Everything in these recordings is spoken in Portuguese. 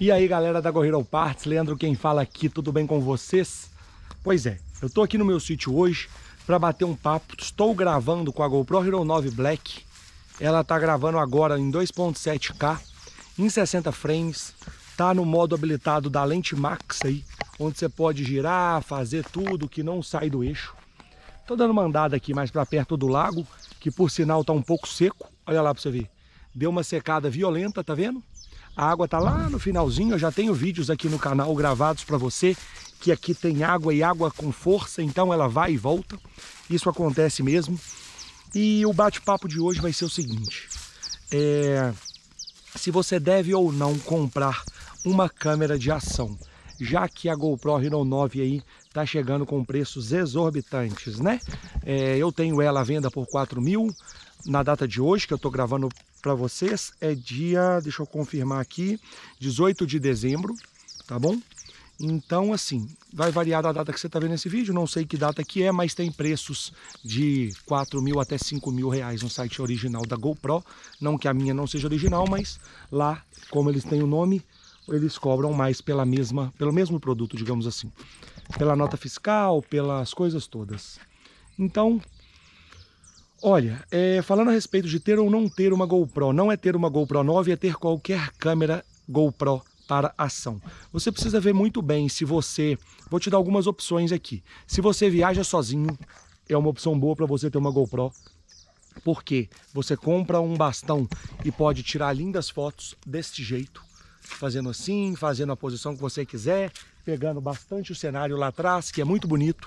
E aí galera da Gorreirão Parts, Leandro quem fala aqui, tudo bem com vocês? Pois é, eu tô aqui no meu sítio hoje para bater um papo, estou gravando com a GoPro Hero 9 Black, ela tá gravando agora em 2.7K, em 60 frames, tá no modo habilitado da lente Max aí, onde você pode girar, fazer tudo que não sai do eixo. Tô dando uma andada aqui mais para perto do lago, que por sinal tá um pouco seco, olha lá para você ver, deu uma secada violenta, tá vendo? A água está lá no finalzinho, eu já tenho vídeos aqui no canal gravados para você, que aqui tem água e água com força, então ela vai e volta. Isso acontece mesmo. E o bate-papo de hoje vai ser o seguinte: é, se você deve ou não comprar uma câmera de ação, já que a GoPro Hero 9 aí tá chegando com preços exorbitantes, né? É, eu tenho ela à venda por 4 mil na data de hoje, que eu estou gravando para vocês é dia, deixa eu confirmar aqui, 18 de dezembro, tá bom? Então, assim, vai variar a data que você está vendo esse vídeo, não sei que data que é, mas tem preços de 4 mil até 5 mil reais no site original da GoPro. Não que a minha não seja original, mas lá, como eles têm o nome, eles cobram mais pela mesma, pelo mesmo produto, digamos assim. Pela nota fiscal, pelas coisas todas. Então, Olha, é, falando a respeito de ter ou não ter uma GoPro, não é ter uma GoPro 9, é ter qualquer câmera GoPro para ação. Você precisa ver muito bem se você... Vou te dar algumas opções aqui. Se você viaja sozinho, é uma opção boa para você ter uma GoPro. Porque você compra um bastão e pode tirar lindas fotos deste jeito, fazendo assim, fazendo a posição que você quiser, pegando bastante o cenário lá atrás, que é muito bonito.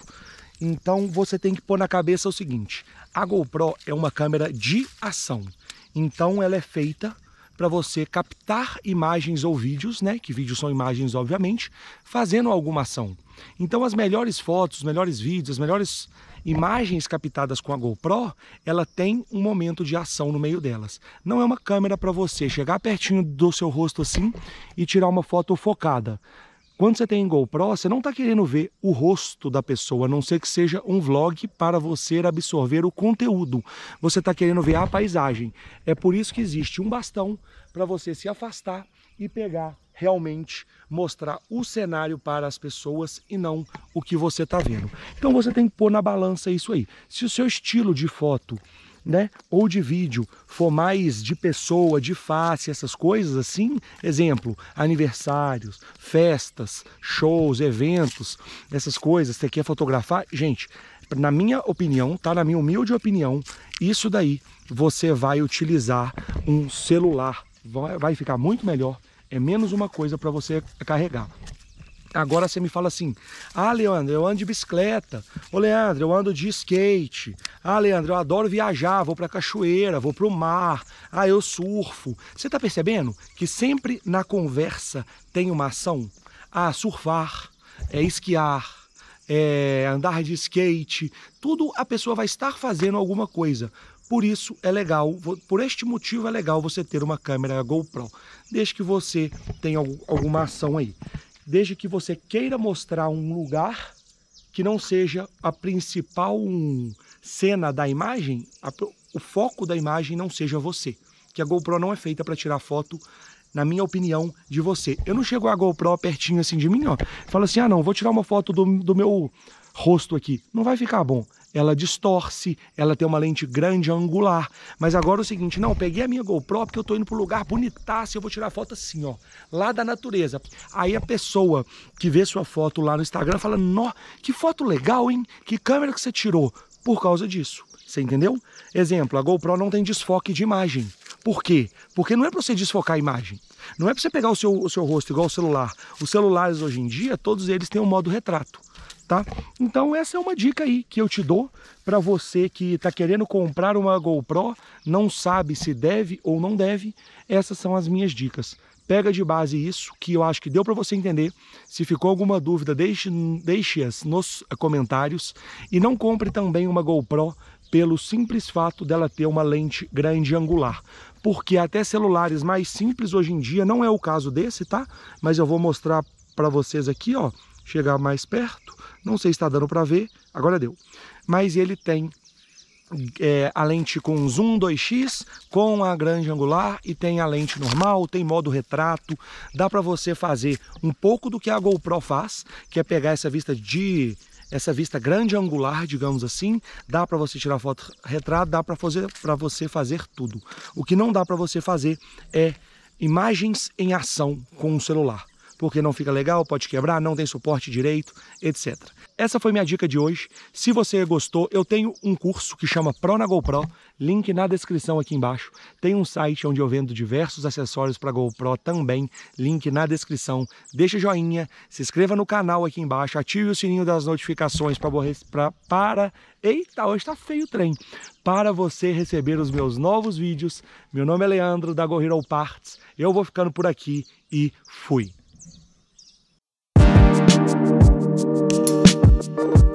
Então você tem que pôr na cabeça o seguinte: a GoPro é uma câmera de ação. Então ela é feita para você captar imagens ou vídeos, né? Que vídeos são imagens, obviamente, fazendo alguma ação. Então as melhores fotos, os melhores vídeos, as melhores imagens captadas com a GoPro, ela tem um momento de ação no meio delas. Não é uma câmera para você chegar pertinho do seu rosto assim e tirar uma foto focada. Quando você tem GoPro, você não está querendo ver o rosto da pessoa, a não ser que seja um vlog para você absorver o conteúdo. Você está querendo ver a paisagem. É por isso que existe um bastão para você se afastar e pegar realmente mostrar o cenário para as pessoas e não o que você está vendo. Então você tem que pôr na balança isso aí. Se o seu estilo de foto né? Ou de vídeo, for mais de pessoa, de face, essas coisas assim, exemplo, aniversários, festas, shows, eventos, essas coisas, você quer fotografar, gente, na minha opinião, tá? Na minha humilde opinião, isso daí você vai utilizar um celular, vai ficar muito melhor, é menos uma coisa para você carregar. Agora você me fala assim: ah, Leandro, eu ando de bicicleta. Ô, Leandro, eu ando de skate. Ah, Leandro, eu adoro viajar, vou pra cachoeira, vou pro mar. Ah, eu surfo. Você tá percebendo que sempre na conversa tem uma ação? Ah, surfar, é esquiar, é, andar de skate, tudo a pessoa vai estar fazendo alguma coisa. Por isso é legal, por este motivo é legal você ter uma câmera GoPro, desde que você tenha alguma ação aí desde que você queira mostrar um lugar que não seja a principal cena da imagem, a, o foco da imagem não seja você. Que a GoPro não é feita para tirar foto, na minha opinião, de você. Eu não chego a GoPro pertinho assim de mim, ó. Fala assim, ah não, vou tirar uma foto do, do meu rosto aqui. Não vai ficar bom ela distorce, ela tem uma lente grande angular. Mas agora é o seguinte, não, peguei a minha GoPro porque eu tô indo pro lugar bonitaço, eu vou tirar foto assim, ó, lá da natureza. Aí a pessoa que vê sua foto lá no Instagram fala: "Nó, que foto legal, hein? Que câmera que você tirou?" Por causa disso. Você entendeu? Exemplo, a GoPro não tem desfoque de imagem. Por quê? Porque não é para você desfocar a imagem. Não é para você pegar o seu, o seu rosto igual o celular. Os celulares hoje em dia, todos eles têm um modo retrato tá? Então essa é uma dica aí que eu te dou para você que está querendo comprar uma GoPro, não sabe se deve ou não deve. Essas são as minhas dicas. Pega de base isso, que eu acho que deu para você entender. Se ficou alguma dúvida, deixe, deixe-as nos comentários. E não compre também uma GoPro pelo simples fato dela ter uma lente grande angular. Porque até celulares mais simples hoje em dia, não é o caso desse, tá? Mas eu vou mostrar para vocês aqui, ó, chegar mais perto. Não sei se está dando para ver, agora deu. Mas ele tem é, a lente com zoom 2x, com a grande angular e tem a lente normal, tem modo retrato. Dá para você fazer um pouco do que a GoPro faz, que é pegar essa vista de essa vista grande angular, digamos assim, dá para você tirar foto retrato, dá para fazer para você fazer tudo. O que não dá para você fazer é imagens em ação com o celular porque não fica legal, pode quebrar, não tem suporte direito, etc. Essa foi minha dica de hoje. Se você gostou, eu tenho um curso que chama Pro na GoPro, link na descrição aqui embaixo. Tem um site onde eu vendo diversos acessórios para GoPro também, link na descrição. Deixa joinha, se inscreva no canal aqui embaixo, ative o sininho das notificações para para para Eita, hoje tá feio o trem. Para você receber os meus novos vídeos. Meu nome é Leandro da Gorilla Parts. Eu vou ficando por aqui e fui. Thank you.